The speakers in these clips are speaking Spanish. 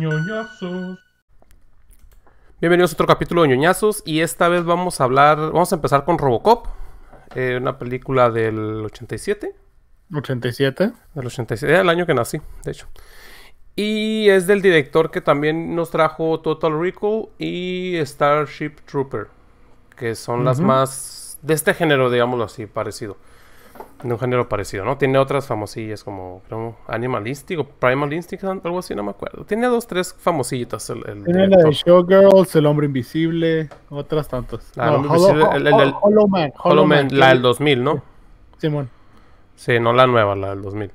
ñoñazos. Bienvenidos a otro capítulo de ñoñazos y esta vez vamos a hablar, vamos a empezar con Robocop, eh, una película del 87. 87. Del 87, del año que nací, de hecho. Y es del director que también nos trajo Total Recall y Starship Trooper, que son las más de este género, digámoslo así, parecido de un género parecido, ¿no? Tiene otras famosillas como, creo, Animal Instinct o Primal Instinct, algo así, no me acuerdo. Tiene dos, tres famosillitas. El, Tiene la de Showgirls, El Hombre Invisible, otras tantas. Ah, Hollow Man. Hollow Man, la del 2000, ¿no? Simón. Sí, no la nueva, la del 2000.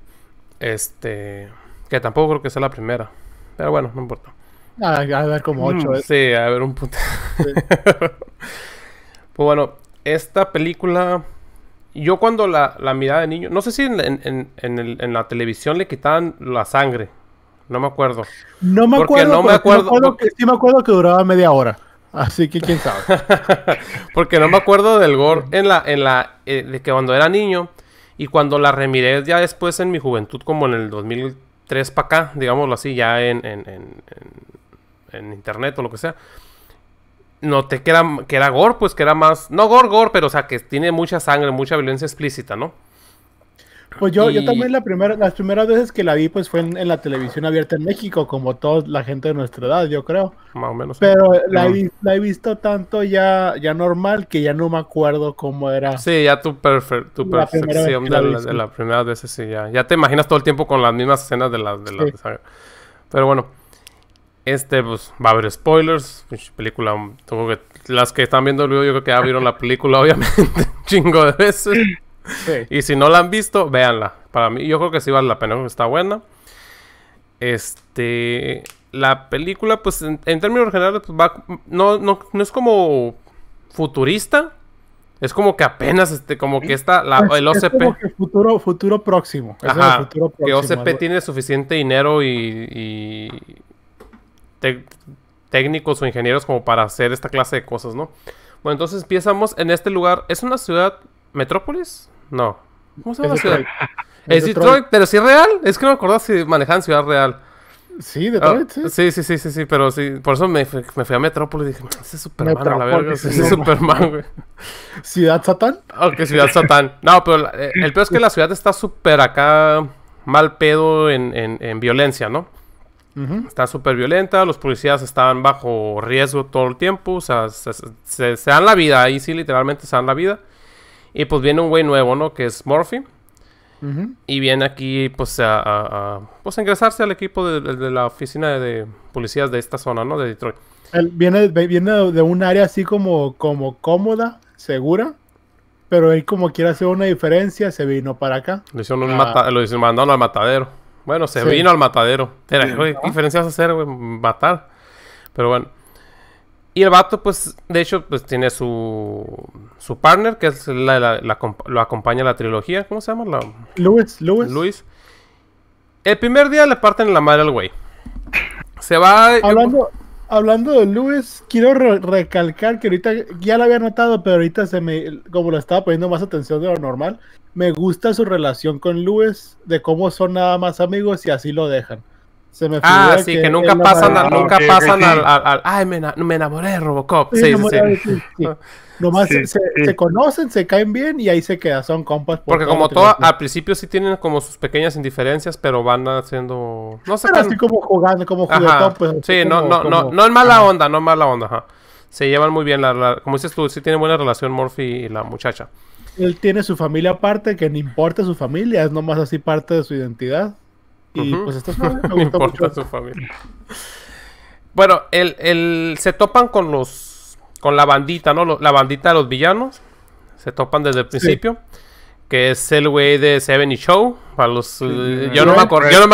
Este, que tampoco creo que sea la primera. Pero bueno, no importa. Ah, a ver como mm, ocho. ¿eh? sí, a ver un puto... pues bueno, esta película yo cuando la, la de niño, no sé si en, la televisión le quitaban la sangre. No me acuerdo. No me acuerdo. No me acuerdo, que, sí me acuerdo que duraba media hora. Así que quién sabe. porque no me acuerdo del gore en la, en la, eh, de que cuando era niño y cuando la remiré ya después en mi juventud, como en el 2003 para acá, digámoslo así, ya en internet o lo que sea noté que era, que era gore, pues que era más. No gore, gore, pero o sea, que tiene mucha sangre, mucha violencia explícita, ¿no? Pues yo, yo también la primera, las primeras veces que la vi pues fue en, la televisión abierta en México, como toda la gente de nuestra edad, yo creo. Más o menos. Pero la, he, visto tanto ya, ya normal que ya no me acuerdo cómo era. Sí, ya tu, la perfección de, las primeras veces, sí, ya. Ya te imaginas todo el tiempo con las mismas escenas de las de, la, Pero bueno. Este, pues, va a haber spoilers. Película, um, las que están viendo el video, yo creo que ya vieron la película, obviamente, un chingo de veces. Y si no la han visto, véanla. Para mí, yo creo que sí vale la pena, está buena. Este, la película, pues, en, términos generales, pues, va, no, no, es como futurista, es como que apenas, este, como que está el OCP. futuro, futuro próximo. Ajá, Que OCP tiene suficiente dinero y, técnicos o ingenieros como para hacer esta clase de cosas, ¿no? Bueno, entonces empezamos en este lugar. ¿Es una ciudad metrópolis? No. ¿Cómo se llama la ciudad? Es, Detroit, pero si es real. Es que no me acuerdo si manejaban ciudad real. Sí, Detroit, sí ah, sí. Sí, sí, sí, sí, pero sí. Por eso me, fui, a Metrópolis y dije, ese es Superman, la verdad Ese es Superman, güey. ¿Ciudad Satán? Ok, Ciudad Satán. No, pero eh, el peor es que la ciudad está súper acá mal pedo en violencia, ¿no? Está súper violenta, los policías estaban bajo riesgo todo el tiempo, o sea, se, dan la vida, ahí sí literalmente se dan la vida. Y pues viene un güey nuevo, ¿no? Que es Murphy. Y viene aquí, pues, a, pues, ingresarse al equipo de, la oficina de policías de esta zona, ¿no? De Detroit. Él viene, viene de un área así como, como cómoda, segura, pero él como quiere hacer una diferencia, se vino para acá. Ah. Lo, hicieron lo mandaron al matadero. Bueno, se vino al matadero. Era, hacer, güey? Matar. Pero bueno. Y el vato, pues, de hecho, pues tiene su, su partner, que es la, lo acompaña a la trilogía. ¿Cómo se llama? Luis, Luis. Luis. El primer día le parten la madre al güey. Se va. Hablando, hablando de Luis, quiero recalcar que ahorita ya lo había notado, pero ahorita se me, como lo estaba poniendo más atención de lo normal, me gusta su relación con Luis, de cómo son nada más amigos y así lo dejan. Se me ah, sí, que, nunca pasan, nunca pasan Al, Ay, me, enamoré de Robocop. Sí, sí, sí. Nomás se, conocen, se caen bien y ahí se queda, son compas. Porque como todo, al principio sí tienen como sus pequeñas indiferencias, pero van haciendo... No sé. así como jugando, como jugando. Pues, sí, no, es mala onda, no es mala onda, Se llevan muy bien, como dices tú, sí tienen buena relación Morphy y la muchacha. Él tiene su familia aparte, que no importa su familia, es nomás así parte de su identidad pues esto importa su familia. Bueno, el, se topan con los con la bandita, ¿no? La bandita de los villanos. Se topan desde el principio. Que es el güey de Seven y Show. Para los, eh, yo, no me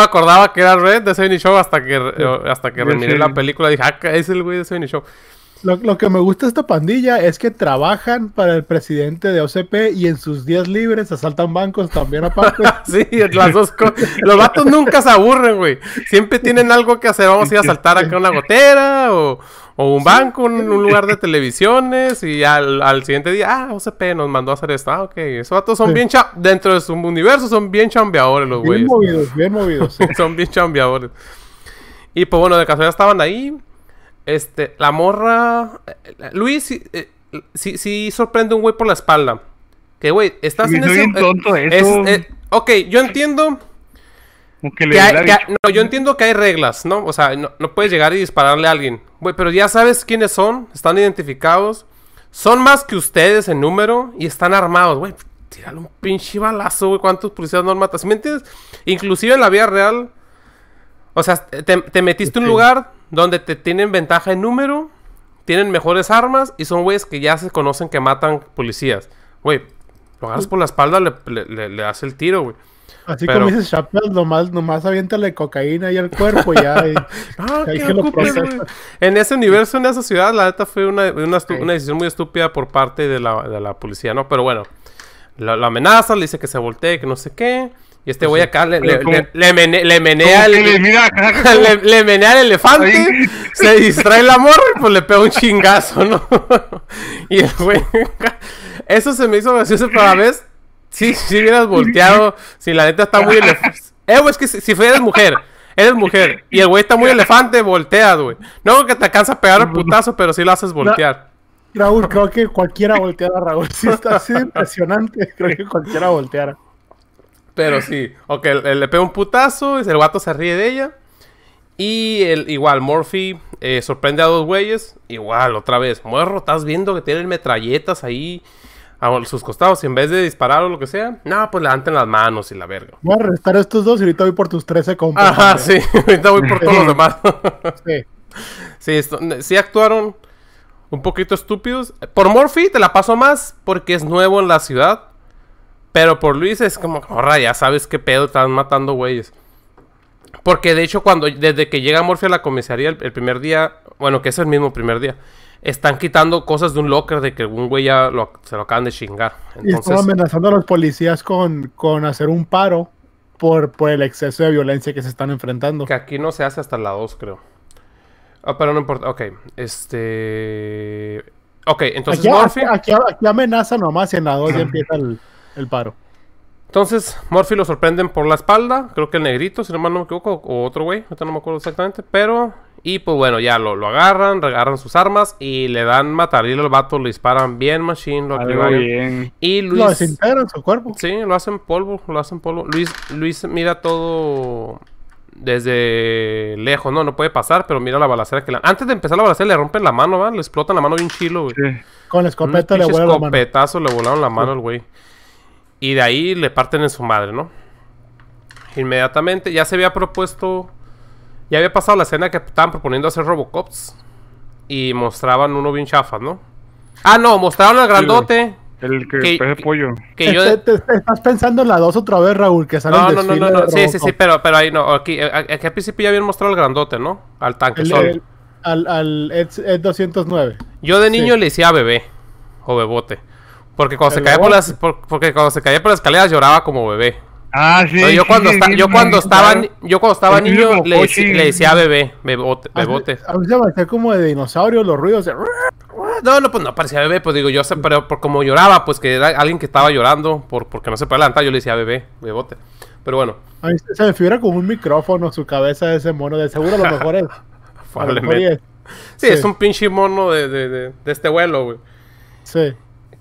acordaba, que era Red de Seven y Show hasta que, hasta que remiré la película. Dije, ah, es el güey de Seven y Show. Lo, que me gusta de esta pandilla es que trabajan para el presidente de OCP y en sus días libres asaltan bancos también aparte. sí, las dos Los vatos nunca se aburren, güey. Siempre tienen algo que hacer. Vamos a ir a asaltar acá una gotera o, un banco, un, lugar de televisiones y al, siguiente día, ah, OCP nos mandó a hacer esto. Ah, ok. Esos vatos son bien, cha dentro de su universo, son bien chambeadores los güeyes. Bien movidos, bien movidos. son bien chambeadores. Y pues bueno, de casualidad estaban ahí este, la morra. Eh, Luis eh, sí, sorprende un güey por la espalda. Que güey, estás en ese. tonto eh, eso. ok, yo entiendo. no, yo entiendo que hay reglas, ¿no? O sea, no, puedes llegar y dispararle a alguien. Güey, pero ya sabes quiénes son, están identificados, son más que ustedes en número y están armados, güey. Tírale un pinche balazo, güey. ¿Cuántos policías no matas? ¿Me entiendes? Inclusive en la vida real, o sea, te, metiste en un lugar, donde te tienen ventaja en número, tienen mejores armas y son güeyes que ya se conocen que matan policías. Güey, lo agarras por la espalda, le, le, el tiro, güey. Así como dices Chappell, nomás, nomás aviéntale cocaína ahí al cuerpo ya. en ese universo, en esa ciudad, la neta fue una, decisión muy estúpida por parte de la, policía, ¿no? Pero bueno, la, la, amenaza, le dice que se voltee, que no sé qué. Y este güey acá le, menea el, le, menea el elefante, se distrae la morra y pues le pega un chingazo, ¿no? y el güey. Eso se me hizo gracioso, para la vez, si, si hubieras volteado, si la neta está muy elefante. Eh, güey, es que si, fueras mujer, eres mujer, y el güey está muy elefante, voltea güey. No que te alcanza a pegar el putazo, pero si lo haces voltear. Raúl, creo que cualquiera volteara, Raúl. Sí, está así impresionante. Creo que cualquiera volteara. Pero sí, ok, le, pega un putazo, y el vato se ríe de ella. Y el, igual, Murphy eh, sorprende a dos güeyes. Igual, otra vez, muerro, estás viendo que tienen metralletas ahí a sus costados. Y en vez de disparar o lo que sea, no, pues levanten las manos y la verga. Voy a arrestar a estos dos y ahorita voy por tus 13 eh, compas. Ajá, sí, ahorita voy por todos los demás. sí. Sí, actuaron un poquito estúpidos. Por Murphy te la paso más porque es nuevo en la ciudad. Pero por Luis es como, ahora ya sabes qué pedo, están matando güeyes. Porque de hecho, cuando desde que llega Morphy a la comisaría el, primer día, bueno, que es el mismo primer día, están quitando cosas de un locker de que un güey ya se lo acaban de chingar. y están amenazando a los policías con, con hacer un paro por, por el exceso de violencia que se están enfrentando. Que aquí no se hace hasta la 2, creo. Ah, pero no importa. Ok, este. Ok, entonces Aquí, aquí, amenaza nomás y en la 2 ya empieza el. El paro. Entonces, Morphy lo sorprenden por la espalda. Creo que el negrito, si no mal no me equivoco, o otro güey, ahorita no me acuerdo exactamente. Pero, y pues bueno, ya lo, lo agarran, Regarran sus armas y le dan Y al vato, le disparan bien, machine, lo activan. Bien. Y Luis. Lo desintegran su cuerpo. Sí, lo hacen polvo, lo hacen polvo. Luis, Luis mira todo desde lejos, no, no puede pasar, pero mira la balacera que le. Antes de empezar la balacera le rompen la mano, Le explotan la mano bien chilo, güey. Con la escopeta le vuelan la mano. escopetazo le volaron la mano al güey. Y de ahí le parten en su madre, ¿no? Inmediatamente ya se había propuesto. Ya había pasado la escena que estaban proponiendo hacer Robocops. Y mostraban uno bien chafa ¿no? Ah, no, mostraron al grandote. El que, que pollo. Que estás pensando en la 2 otra vez, Raúl, que sale no, el no, no, no, Sí, sí, sí, pero, pero ahí no. Eh, eh, aquí, al principio ya habían mostrado al grandote, ¿no? Al tanque solo. al al Ed, 209. Yo de niño le decía bebé o bebote. Porque cuando se caía por las, porque cuando se caía por las escaleras lloraba como bebé. Ah, sí. yo, cuando yo, cuando estaba, yo cuando estaba niño le, le, decía bebé, bebote. bote A parecía como de dinosaurio los ruidos. No, no, pues no parecía bebé, pues digo, yo pero por como lloraba, pues que era alguien que estaba llorando por, porque no se puede levantar, yo le decía bebé, Me bote Pero bueno. A mí se me figura como un micrófono su cabeza ese mono, de seguro a lo mejor es. Sí, es un pinche mono de, de este vuelo, güey. Sí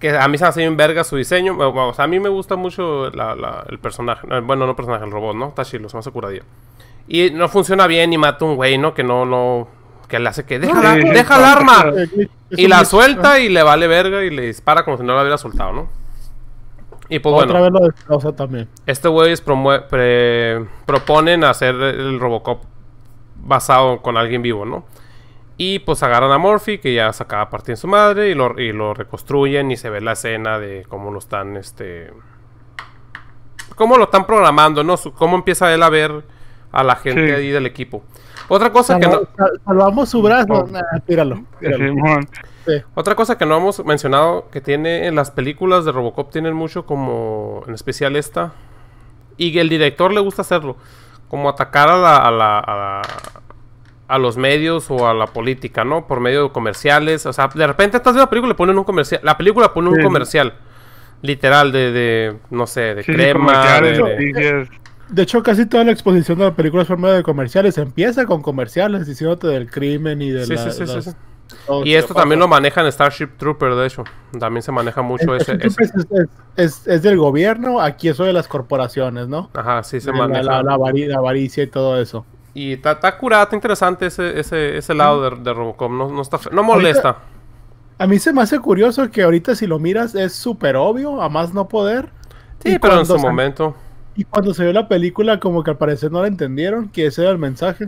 que a mí se hace bien verga su diseño. O sea, a mí me gusta mucho el personaje. Eh, bueno, no personaje, el robot, ¿no? Está chido, se me hace Y no funciona bien y mata un güey, ¿no? Que no, no. Que le hace que. ¡Deja, la el arma! Y la suelta y le vale verga y le dispara como si no la hubiera soltado, ¿no? Y pues Otra Vez lo también. Este güey proponen hacer el Robocop basado con alguien vivo, ¿no? Y pues agarran a Murphy, que ya sacaba parte de en su madre, y lo, reconstruyen y se ve la escena de cómo lo están, este... Cómo lo están programando, ¿no? cómo empieza él a ver a la gente ahí del equipo. Otra cosa que no... Salvamos su brazo, tíralo. Otra cosa que no hemos mencionado, que tiene en las películas de Robocop, tienen mucho como, en especial esta, y el director le gusta hacerlo, como atacar a la a los medios o a la política, ¿no? Por medio de comerciales. O sea, de repente estás viendo la película y ponen un comercial. La película pone un comercial. Literal, de, no sé, de crema. De, hecho, casi toda la exposición de la película es por medio de comerciales. Empieza con comerciales diciéndote del crimen y de sí, sí, sí. y esto también lo maneja en Starship Trooper, de hecho. También se maneja mucho ese. Es, del gobierno, aquí eso de las corporaciones, ¿no? Ajá, sí se maneja. La, la avaricia y todo eso. Y está, curada, está interesante ese, ese, lado de, de Robocop. No, está, no molesta. a mí se me hace curioso que ahorita si lo miras es súper obvio, a más no poder. Sí, pero en su momento. Y cuando se vio la película, como que al parecer no la entendieron, que ese era el mensaje.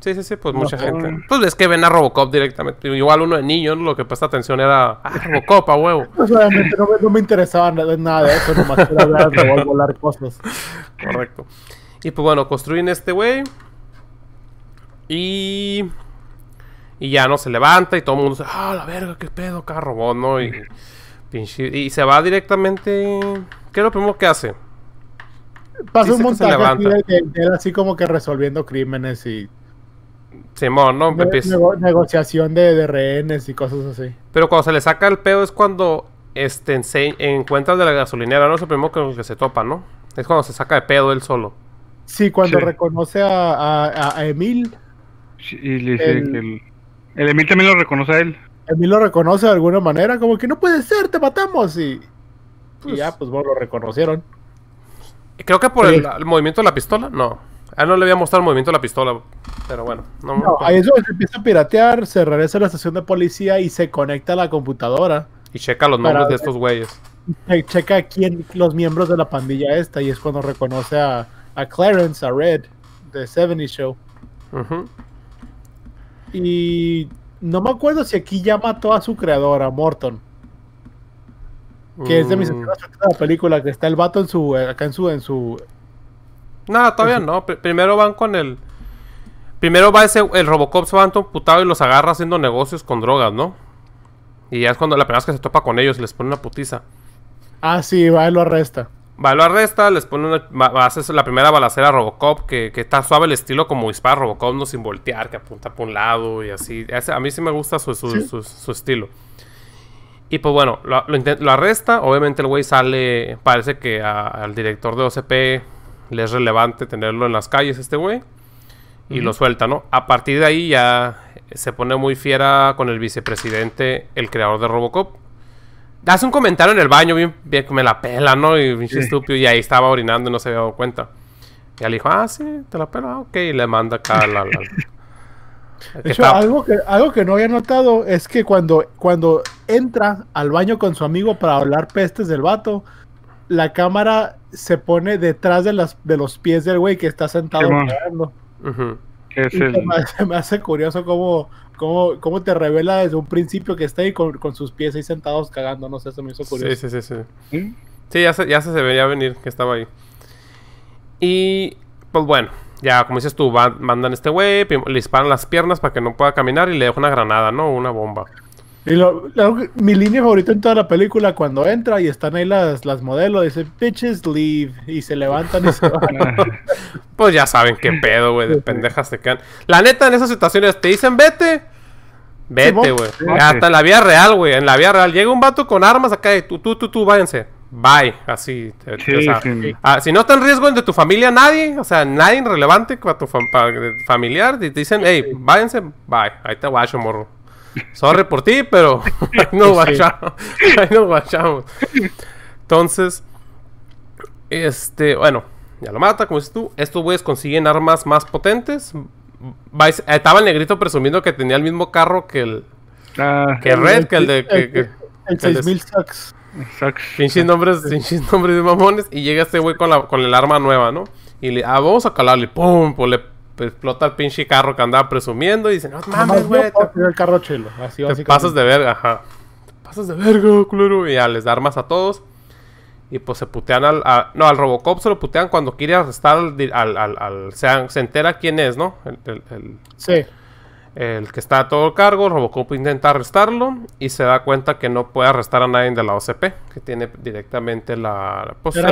Sí, sí, sí, pues mucha gente. Pues es que ven a Robocop directamente. Igual uno de niño lo que presta atención era ah, Robocop, a huevo. Pues, no, me interesaba nada de eso, era volar cosas. Correcto. Y pues bueno, construyen este güey. Y. Y ya no se levanta y todo el mundo dice ¡Ah, la verga, qué pedo, carro! ¿no? Y, y se va directamente. ¿Qué es lo primero que hace? Pasa un montaje así, así como que resolviendo crímenes y ¿no? negociación de, de, rehenes y cosas así. Pero cuando se le saca el pedo es cuando este, de la gasolinera, ¿no? Es lo primero que, se topa, ¿no? Es cuando se saca de pedo él solo. Sí, cuando reconoce a, Emil, y le dice el, que Emil también lo reconoce a él. Emil lo reconoce de alguna manera, como que no puede ser, te matamos. Y, pues ya, pues bueno, lo reconocieron. Creo que por el, movimiento de la pistola, no. A él no le había mostrado el movimiento de la pistola, pero bueno. No, ahí es donde empieza a piratear, se regresa a la estación de policía y se conecta a la computadora. Y checa los nombres de estos güeyes. Checa quién, los miembros de la pandilla esta, y es cuando reconoce a, a Clarence, a Red, de 70 Show. Y no me acuerdo si aquí ya mató a su creadora, Morton. Que es de mis mm. película, que está el vato en su, acá en su, en su... No, todavía no. primero van con el... Primero va ese, el Robocop se putado y los agarra haciendo negocios con drogas, ¿no? Y ya es cuando la primera vez que se topa con ellos y les pone una putiza. Ah, sí, va, y lo arresta. Va, lo arresta, les pone una. hace la primera balacera a Robocop, que, que, está suave el estilo como dispara Robocop, no sin voltear, que apunta por un lado y así. a mí sí me gusta su, estilo. Y pues bueno, lo, lo, lo arresta. Obviamente el güey sale. Parece que al director de OCP le es relevante tenerlo en las calles, este güey. Y lo suelta, ¿no? A partir de ahí ya se pone muy fiera con el vicepresidente, el creador de Robocop Haz un comentario en el baño, bien, bien me la pela, ¿no? Y pinche estúpido, y ahí estaba orinando y no se había dado cuenta. Y él dijo, ah, sí, te la pela, ok, y le manda acá la. algo, que, algo que no había notado es que cuando, cuando entra al baño con su amigo para hablar pestes del vato, la cámara se pone detrás de, las, de los pies del güey que está sentado mirando. me, hace curioso cómo cómo, cómo te revela desde un principio que está ahí con, sus pies ahí sentados cagando, no sé, eso me hizo curioso. Sí, sí, sí, sí. Sí, ya se, se veía venir que estaba ahí. Y pues bueno, ya como dices tú, mandan este güey, le disparan las piernas para que no pueda caminar y le dejan una granada, ¿no? Una bomba. Y mi línea favorita en toda la película, cuando entra y están ahí las, las modelos, Dicen bitches leave, y se levantan y se van. pues ya saben qué pedo, güey, de pendejas te quedan. La neta, en esas situaciones te dicen, vete. Vete, güey. Hasta en la vida real, güey. En la vida real. Llega un vato con armas acá y tú, tú, tú, tú, váyanse. Bye. Así. Eh, ah, si no está en riesgo de tu familia, nadie. O sea, nadie relevante para tu familiar. Te dicen, hey, váyanse. Bye. Ahí te guacho, morro. Sorry por ti, pero ahí nos guachamos. Ahí nos guachamos. Entonces, este, bueno, ya lo mata, como dices tú. Estos güeyes consiguen armas más potentes. estaba el negrito presumiendo que tenía el mismo carro que el. Ah. que Red, que el de. Que, el, 6000 nombres, nombres de mamones. Y llega este güey con, con el arma nueva, ¿no? Y le, ah, vamos a calarle. ¡Pum! pole pues le pues, explota el pinche carro que andaba presumiendo y dice, no mames, güey. el carro chelo. te pasas de verga, ajá. pasas de verga, culero. Y ya les da armas a todos. Y pues se putean al. no, al Robocop se lo putean cuando quiere arrestar al. al, se, entera quién es, ¿no? El, sí. El que está a todo el cargo, Robocop intenta arrestarlo y se da cuenta que no puede arrestar a nadie de la OCP, que tiene directamente la. Pues, el,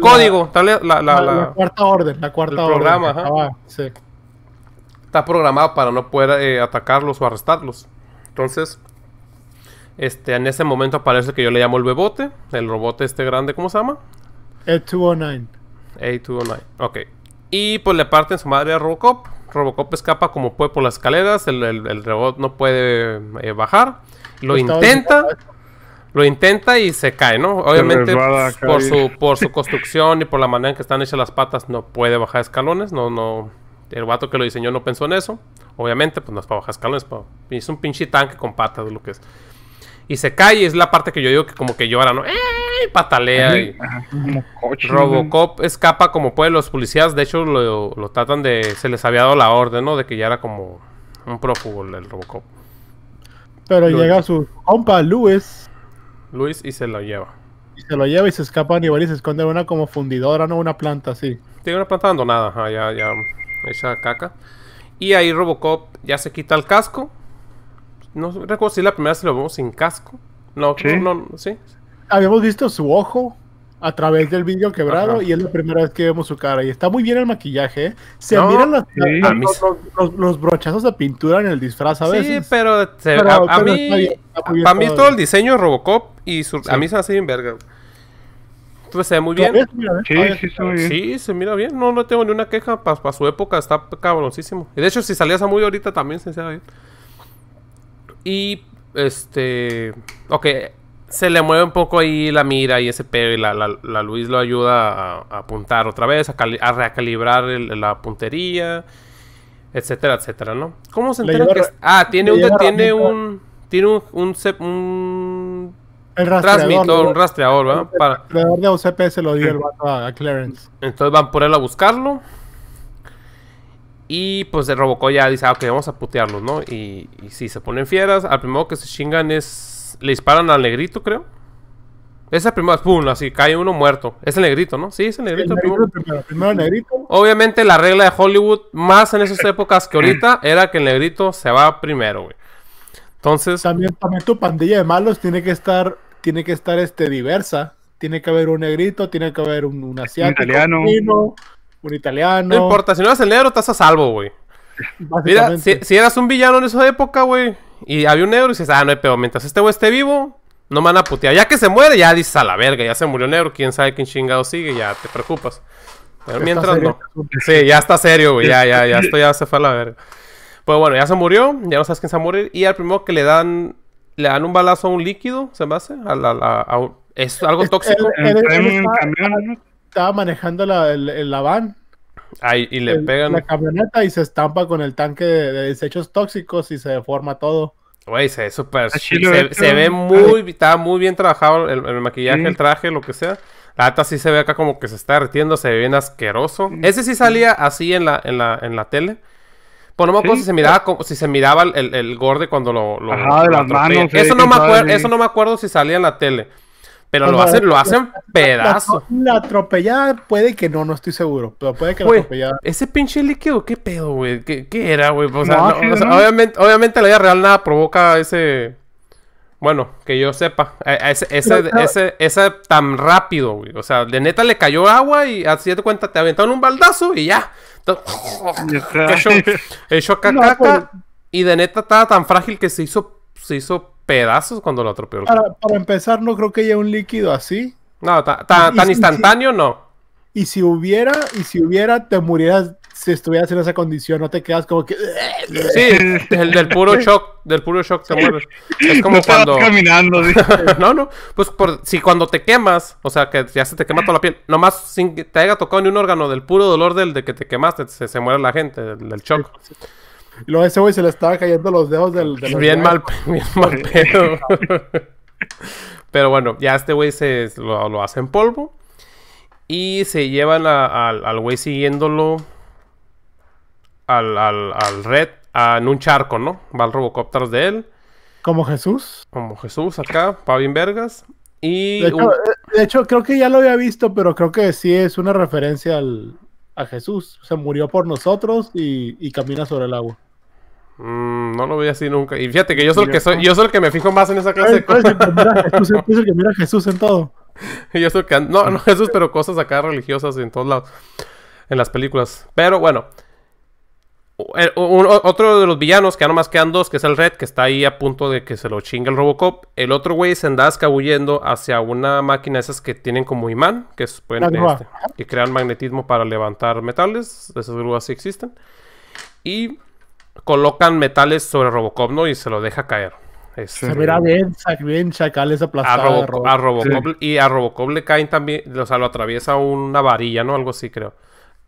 código, la, la, cuarta orden, la cuarta el programa, ajá. sí programado para no poder eh, atacarlos o arrestarlos. Entonces, este, en ese momento aparece que yo le llamo el bebote, el robot este grande, ¿cómo se llama? A209. A209, ok. Y pues le parten su madre a Robocop. Robocop escapa como puede por las escaleras, el, robot no puede eh, bajar. Lo intenta, ¿eh? lo intenta y se cae, ¿no? Obviamente por, su, por su construcción y por la manera en que están hechas las patas no puede bajar escalones, no, no, el guato que lo diseñó no pensó en eso. Obviamente, pues no es para bajar escalones, es un pinche tanque con patas, lo que es. Y se cae, y es la parte que yo digo que como que llora, ¿no? ¡Eh! Patalea. Y... Robocop escapa como puede. Los policías, de hecho, lo, tratan de. Se les había dado la orden, ¿no? De que ya era como un prófugo el Robocop. Pero llega su compa, Luis. Luis, y se lo lleva. Y se lo lleva y se escapa y, nivel y se esconde en una como fundidora, ¿no? Una planta sí. Tiene una planta abandonada, ya, ya esa caca. Y ahí Robocop ya se quita el casco. No recuerdo si la primera vez lo vemos sin casco. No, no, Habíamos visto su ojo a través del vídeo quebrado y es la primera vez que vemos su cara. Y está muy bien el maquillaje. Se miran los, brochazos de pintura en el disfraz a veces. Sí, pero, a, mí, todo el diseño de Robocop y a mí se hace bien verga se ve muy ¿eh? bien. sí, se mira bien. No, no tengo ni una queja. Para su época está cabroncísimo. de hecho, si salías a muy ahorita también se ve bien. Y este. Ok. Se le mueve un poco ahí la mira y ese pedo. Y la, la, Luis lo ayuda a, apuntar otra vez, a, recalibrar la puntería, etcétera, etcétera, ¿no? ¿Cómo se entera que.? Ah, tiene, un, tiene, un, tiene un el rastreador. un rastreador, rastreador de UCP se lo dio el vato a Clarence. Entonces van por él a buscarlo. Y pues el Robocop ya dice, ah, ok, vamos a putearlos, ¿no? Y, si se ponen fieras, al primero que se chingan es... Le disparan al negrito, creo. Es el primero, pum, así cae uno muerto. Es el negrito, ¿no? Sí, es el negrito. primero. el negrito. Obviamente la regla de Hollywood, más en esas épocas que ahorita, era que el negrito se va primero, güey. Entonces... También, también tu pandilla de malos tiene que estar tiene que estar este, diversa. Tiene que haber un negrito, tiene que haber un, asiático, un italiano. un italiano. No importa, si no eres el negro, estás a salvo, güey. Mira, si, eras un villano en esa época, güey, y había un negro, y dices, ah, no hay pedo. Mientras este güey esté vivo, no me van a putear. Ya que se muere, ya dices a la verga, ya se murió el negro, quién sabe quién chingado sigue, ya te preocupas. Pero mientras no. Sí, ya está serio, güey. Ya, ya, ya, esto ya se fue a la verga. Pues bueno, ya se murió, ya no sabes quién se va a morir. Y al primero que le dan le dan un balazo a un líquido, se me hace, a, la, es algo tóxico. estaba, manejando el la van. Ahí, y le pegan. La camioneta y se estampa con el tanque de, desechos tóxicos y se deforma todo. Güey, se ve ah, Se, ve ah. muy. muy bien trabajado el, maquillaje, el traje, lo que sea. La data sí se ve acá como que se está derritiendo, se ve bien asqueroso. Ese sí salía así en la, en la, en la tele ponemos no si se miraba, como, si se miraba el, el gordo cuando lo. lo de las manos. Eso, eh, no me acuerdo, eso no me acuerdo si salía en la tele. Pero lo hacen, lo hacen pedazo. La, atropellada puede que no, no estoy seguro. Pero puede que la atropellada. Ese pinche líquido, qué pedo, güey. ¿Qué, era, güey? obviamente, obviamente la vida real nada provoca ese. Bueno, que yo sepa. E, e, ese, ese, ese, ese tan rápido, güey. O sea, de neta le cayó agua y así de cuenta te aventaron un baldazo y ya. Eso pues. Y de neta estaba tan frágil que se hizo, se hizo pedazos cuando lo atropelló. Para, empezar, no creo que haya un líquido así. No, tan instantáneo no. Y si hubiera, y si hubiera, te murieras si estuvieras en esa condición, no te quedas como que. Sí, del, del puro shock, del puro shock te mueres. Es como cuando. caminando, no, no. Pues si cuando te quemas, o sea, que ya se te quema toda la piel, nomás sin que te haya tocado ni un órgano, del puro dolor del de que te quemaste, se, muere la gente, del, shock. ese güey se le estaba cayendo los dedos del. bien, mal, bien mal pedo. Pero bueno, ya este güey se lo, lo hace en polvo. Y se llevan al güey siguiéndolo al, Red en un charco, ¿no? Va el Robocop de él. Como Jesús. Como Jesús acá, Pavin vergas. Y de hecho, creo que ya lo había visto, pero creo que sí es una referencia al, a Jesús. Se murió por nosotros y, camina sobre el agua. Mm, no lo veo así nunca. Y fíjate que yo soy el que soy, yo soy el que me fijo más en esa clase de cosas. Yo es el que mira a Jesús en todo. yo soy el que no, no Jesús, pero cosas acá religiosas en todos lados. En las películas. Pero bueno. Eh, otro de los villanos, que ya nomás quedan dos, que es el Red, que está ahí a punto de que se lo chingue el Robocop. El otro güey se anda escabullendo hacia una máquina esas que tienen como imán, que, pueden, este, que crean magnetismo para levantar metales. Esas grúas sí existen. Y colocan metales sobre Robocop, ¿no? Y se lo deja caer. Este, se verá bien, bien A, Robocop, Y a Robocop le caen también, o sea, lo atraviesa una varilla, ¿no? Algo así, creo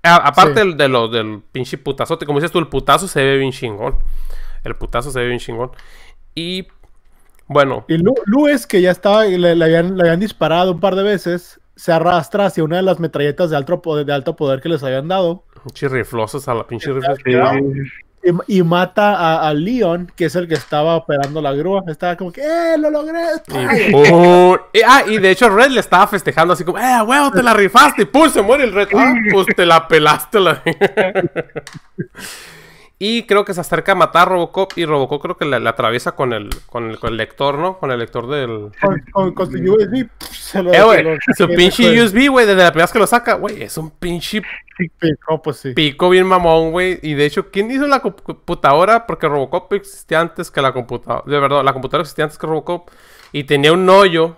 aparte de lo, del pinche putazote, como dices tú, el putazo se ve bien chingón. El putazo se ve bien chingón. Y bueno. Y Lu, es que ya estaba, le, habían, disparado un par de veces, se arrastra hacia una de las metralletas de alto, poder que les habían dado. Pinche a la pinche rifle. Y, mata a, Leon, que es el que estaba operando la grúa. Estaba como que, ¡eh, lo logré! Y, ah, y de hecho Red le estaba festejando así como, ¡eh, huevo, te la rifaste! Y pum, se muere el Red. Ah, pues te la pelaste la... Y creo que se acerca a matar a Robocop y Robocop creo que la, atraviesa con el, el, lector, ¿no? Con el lector del... Con, su USB. Se eh, güey, pinche USB, güey, desde la primera vez que lo saca, güey, es un pinche... pico, Pico pues bien mamón, güey. Y de hecho, ¿quién hizo la computadora? Porque Robocop existía antes que la computadora. De verdad, la computadora existía antes que Robocop. Y tenía un hoyo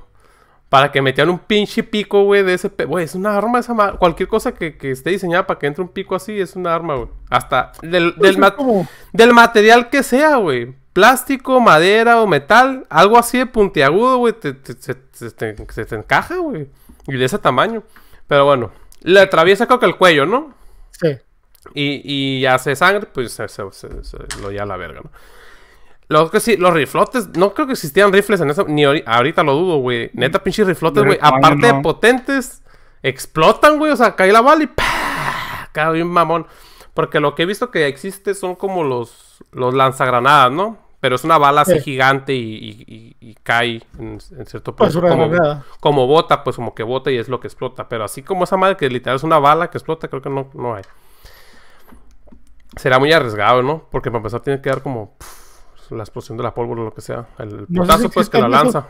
para que metieran un pinche pico, güey, de ese... Güey, es una arma esa Cualquier cosa que, que, esté diseñada para que entre un pico así es una arma, güey. Hasta del, pues del, material que sea, güey. Plástico, madera o metal. Algo así de puntiagudo, güey. se te encaja, güey. Y de ese tamaño. Pero bueno. Le atraviesa creo que el cuello, ¿no? Sí. Y, hace sangre, pues se, lo ya la verga, ¿no? que los riflotes, no creo que existían rifles en eso, ni ahorita lo dudo, güey. Neta, mm, pinche riflotes, güey. Aparte de potentes, explotan, güey. O sea, cae la bala y ¡pah! Cae un mamón. Porque lo que he visto que existe son como los, los lanzagranadas, ¿no? Pero es una bala así gigante y, y, cae en, cierto pues punto. como, como, bota, pues como que bota y es lo que explota. Pero así como esa madre que literal es una bala que explota, creo que no, no hay. Será muy arriesgado, ¿no? Porque para empezar tiene que dar como la explosión de la pólvora o lo que sea. El no pues, que la lanza.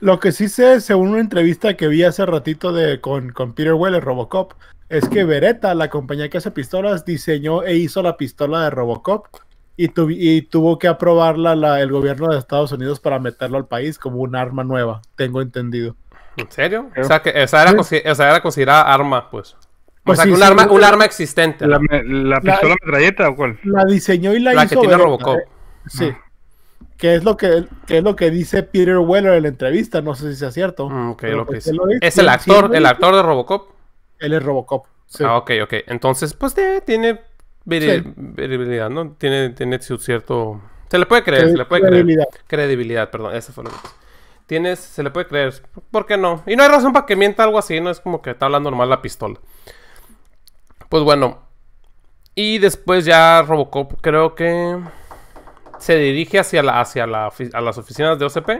Lo que sí sé, según una entrevista que vi hace ratito de, con, con Peter Weller, Robocop, es que Beretta, la compañía que hace pistolas, diseñó e hizo la pistola de Robocop y, tuvo que aprobarla el gobierno de Estados Unidos para meterlo al país como un arma nueva, tengo entendido. ¿En serio? o sea, que esa era, considerada arma, pues. o pues sea, que un, arma, existente. ¿La, pistola metralleta o cuál? La diseñó y la, hizo. La que tiene Robocop. Eh. Sí. Ah. qué es, lo que, es lo que dice Peter Weller en la entrevista, no sé si sea cierto. Ah, pues es. el actor, el actor de Robocop. Él es Robocop. Ah, ok, ok. Entonces, pues tiene veribilidad, ¿no? Tiene, su cierto. Se le puede creer, se le puede creer. Credibilidad, perdón, esa fue Tienes, se le puede creer. ¿Por qué no? Y no hay razón para que mienta algo así, no es como que está hablando normal la pistola. Pues bueno. Y después ya Robocop, creo que se dirige hacia, las oficinas de OCP.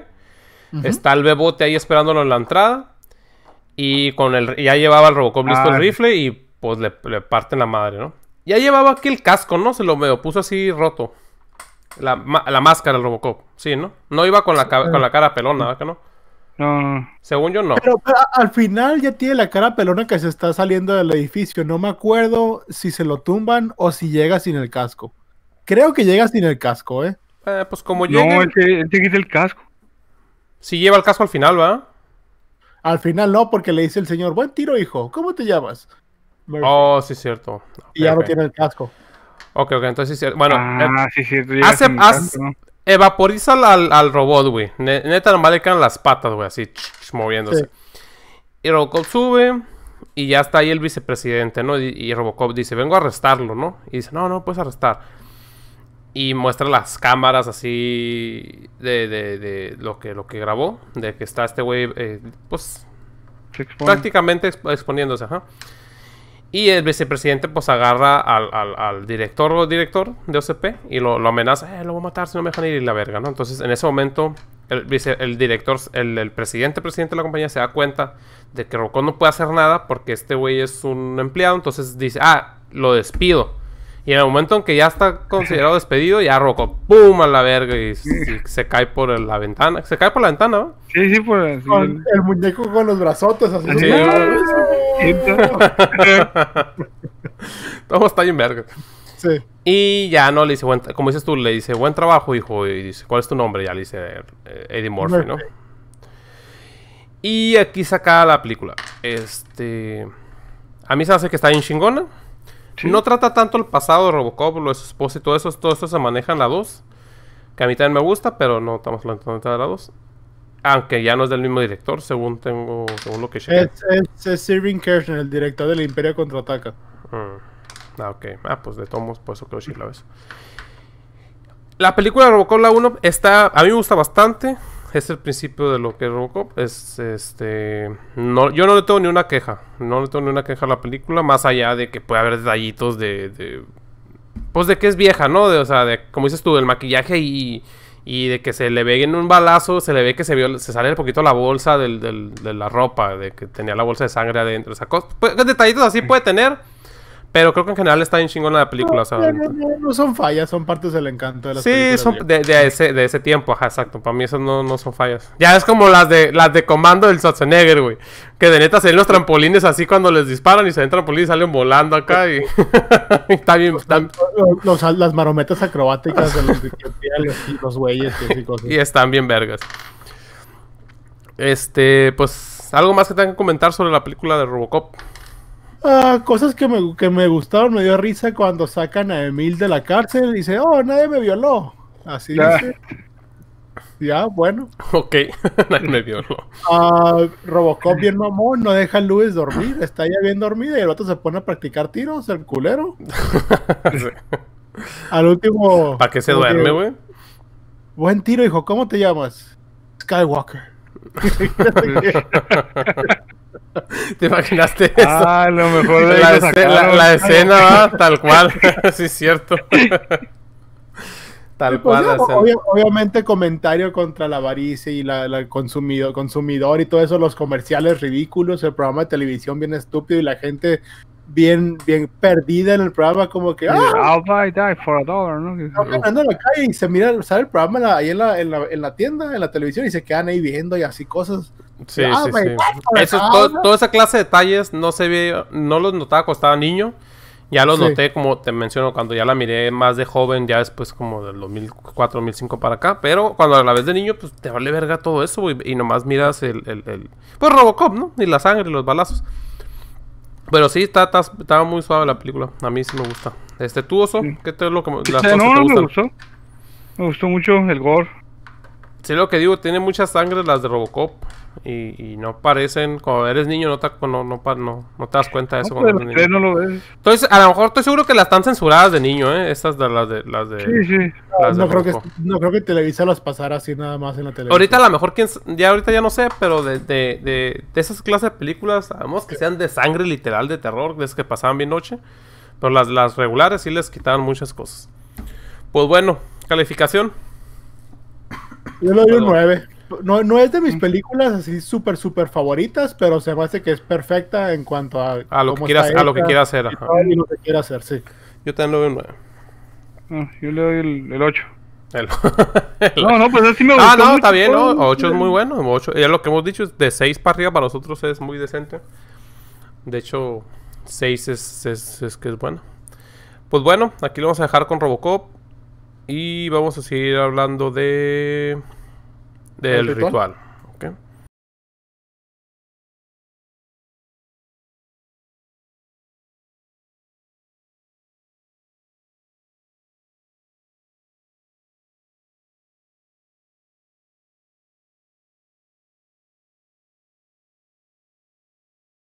Está el bebote ahí esperándolo en la entrada. Y con ya llevaba el Robocop listo el ah. rifle y pues le, parte parten la madre, ¿no? Ya llevaba aquí el casco, ¿no? Se lo medio puso así roto. La, máscara del Robocop, sí, ¿no? No iba con la, con la cara pelona, ¿verdad que no? Según yo no. pero, al final ya tiene la cara pelona que se está saliendo del edificio. No me acuerdo si se lo tumban o si llega sin el casco. Creo que llega sin el casco, ¿eh? eh pues como llega. No, él que quita el casco. Si lleva el casco al final, ¿va? Al final no, porque le dice el señor, buen tiro, hijo, ¿cómo te llamas? Oh, sí, es cierto. y ya no tiene el casco. Ok, ok, entonces sí, bueno. Ah, eh, sí, cierto. Evaporiza al, al, robot, güey. Neta, nomás le quedan las patas, güey, así, moviéndose. Y Robocop sube y ya está ahí el vicepresidente, ¿no? Y, y, Robocop dice, vengo a arrestarlo, ¿no? Y dice, no, no, puedes arrestar y muestra las cámaras así de, lo que lo que grabó, de que está este güey, eh, pues prácticamente exponiéndose, Y el vicepresidente pues agarra al, director o director de OCP y lo, amenaza, eh, lo voy a matar si no me dejan ir y la verga, ¿no? Entonces en ese momento el, el director, el, presidente, presidente de la compañía se da cuenta de que Rocco no puede hacer nada porque este güey es un empleado, entonces dice, ah, lo despido. Y en el momento en que ya está considerado despedido, ya roco, ¡pum! a la verga y, se cae por la ventana. Se cae por la ventana, ¿no? Sí, sí, pues. el, muñeco con los brazotes así. Sí. Todo está bien verga. Sí. Y ya no le dice, como dices tú, le dice, buen trabajo, hijo. Y dice, ¿cuál es tu nombre? Ya le dice eh, Eddie Murphy, ¿no? Y aquí saca la película. Este. A mí se hace que está bien chingona. No trata tanto el pasado de Robocop, lo de y todo eso. Todo eso se maneja en la 2. Que a mí también me gusta, pero no estamos hablando de la 2. Aunque ya no es del mismo director, según tengo según lo que sé. Es, es, es el director de la Imperio Contraataca. Mm. Ah, ok. Ah, pues de tomos, por eso creo que la ves. La película de Robocop la 1 está... A mí me gusta bastante es el principio de lo que es Robocop. Es este. No, yo no le tengo ni una queja. No le tengo ni una queja a la película. Más allá de que puede haber detallitos de. pues de que es vieja, ¿no? De, o sea, de, como dices tú, del maquillaje y. Y de que se le ve en un balazo, se le ve que se, vio, se sale un poquito la bolsa de la ropa, de que tenía la bolsa de sangre adentro. O sea, cosas, pues, detallitos así puede tener. Pero creo que en general está bien chingona la película. No, son fallas, son partes del encanto de las Sí, son de, ese, tiempo, ajá, exacto. Para mí esas no, son fallas. Ya es como las de las de comando del Schwarzenegger, güey. Que de neta se ven los trampolines así cuando les disparan y se ven trampolines y salen volando acá y. está bien. las marometas acrobáticas de los, y los güeyes y, cosas. y están bien vergas. Este, pues, algo más que tengan que comentar sobre la película de Robocop. Ah, cosas que me, que me gustaron, me dio risa cuando sacan a Emil de la cárcel y dice, oh, nadie me violó. Así ya. Ah. dice. Ya, bueno. Ok, nadie me violó. Ah, Robocop bien mamón, no deja a Luis dormir, está ya bien dormida y el otro se pone a practicar tiros, el culero. Al último... ¿Para qué se duerme, güey? Buen tiro, hijo, ¿cómo te llamas? Skywalker. ¿Te imaginaste ah, eso? Ah, lo mejor la, escena, va tal cual, sí es cierto. Tal pues, cual. obviamente comentario contra la avaricia y la, consumidor y todo eso, los comerciales ridículos, el programa de televisión bien estúpido y la gente bien, bien perdida en el programa, como que. ¡Ah! I'll die for a dollar, ¿no? en la oh". calle y se mira, el programa ahí en la, en la, tienda, en la televisión y se quedan ahí viendo y así cosas. Sí, ah, sí, sí. Eso, todo, toda esa clase de detalles no se ve, no los notaba cuando estaba niño. Ya los noté, como te menciono, cuando ya la miré más de joven, ya después como del 2004, 2005 para acá. Pero cuando a la vez de niño, pues te vale verga todo eso, Y nomás miras el, el, el... Pues Robocop, ¿no? Y la sangre, los balazos. Pero sí, está, muy suave la película. A mí sí me gusta. Este, ¿tú, Oso? ¿Qué te lo que, no, me gustó. Me gustó mucho el gore. Sí, lo que digo, tiene mucha sangre las de Robocop y, no parecen, cuando eres niño no te, no, no, das cuenta de eso. Pues, Entonces, a lo mejor estoy seguro que las están censuradas de niño, ¿eh? Estas de las de... Las de no, creo que, no creo Televisa las pasara así nada más en la televisión. Ahorita a lo mejor, ya ahorita ya no sé, pero de, de, esas clases de películas, sabemos que sean de sangre literal, de terror, de que pasaban bien noche. Pero las, las regulares sí les quitaban muchas cosas. Pues bueno, calificación. Yo le doy un 9. No, no es de mis películas así súper, súper favoritas, pero se me hace que es perfecta en cuanto a, a lo, que a lo que quiera hacer. A lo que quiera hacer, sí. Yo te lo veo 9. Ah, yo le doy el, 8. El, no, no, pues así me ah, gustó Ah, no, está bien, 8 es muy bueno. ya lo que hemos dicho, de 6 para arriba para nosotros es muy decente. De hecho, 6 es, es que es bueno. Pues bueno, aquí lo vamos a dejar con Robocop. Y vamos a seguir hablando de... Del ritual.